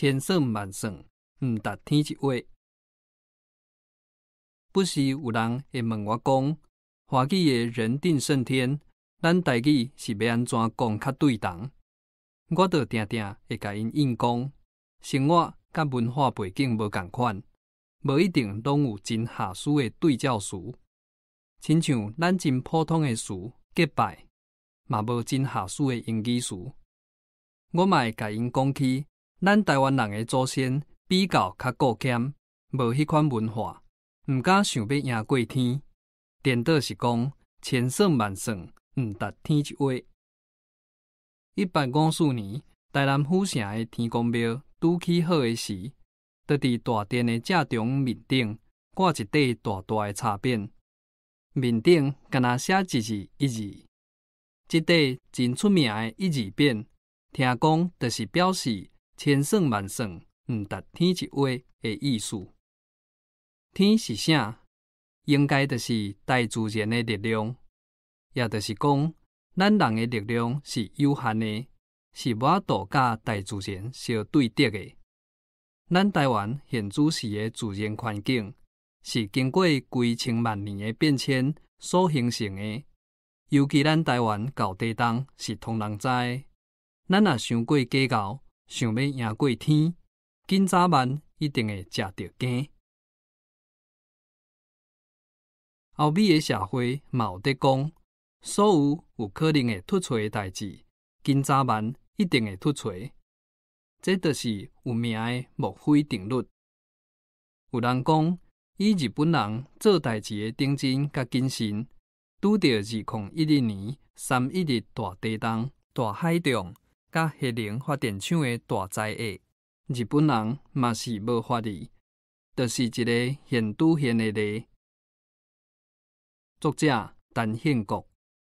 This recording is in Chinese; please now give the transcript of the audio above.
千算万算，毋达天一话。不时有人会问我讲，华语的人定胜天，咱台语是要安怎讲较对当？我倒定定会甲因应讲，生活甲文化背景无共款，无一定拢有真下俗的对照词。亲像咱真普通的词，结拜嘛无真下俗的英语词，我嘛会甲因讲起。咱台湾人诶祖先比较较顾俭，无迄款文化，毋敢想要赢过天。颠倒是讲，千算万算，毋达天一挥。一八五四年，台南府城诶天公庙拄起火诶时，伫伫大殿诶正中面顶挂一块大大诶茶匾，面顶敢若写一字一字，即块真出名诶一字匾。听讲著是表示。千算万算，毋值天一话诶意思。天是啥？应该著是大自然诶力量，也著是讲，咱人诶力量是有限诶，是无法度甲大自然相对敌诶。咱台湾现住时诶自然环境，是经过几千万年诶变迁所形成诶。尤其咱台湾搞地东是通人知。咱若想过计较。想要赢过天，今早晚一定会食到惊。后边诶社会，有得讲，所有有可能会突出诶代志，今早晚一定会突出这就是有名诶木灰定律。有人讲，以日本人做代志诶定真甲精神，拄到二零一零年三一日大地震、大海啸。甲核能发电厂诶，大灾厄。日本人嘛是无法的，就是一个现拄现诶例。作者：陈庆国。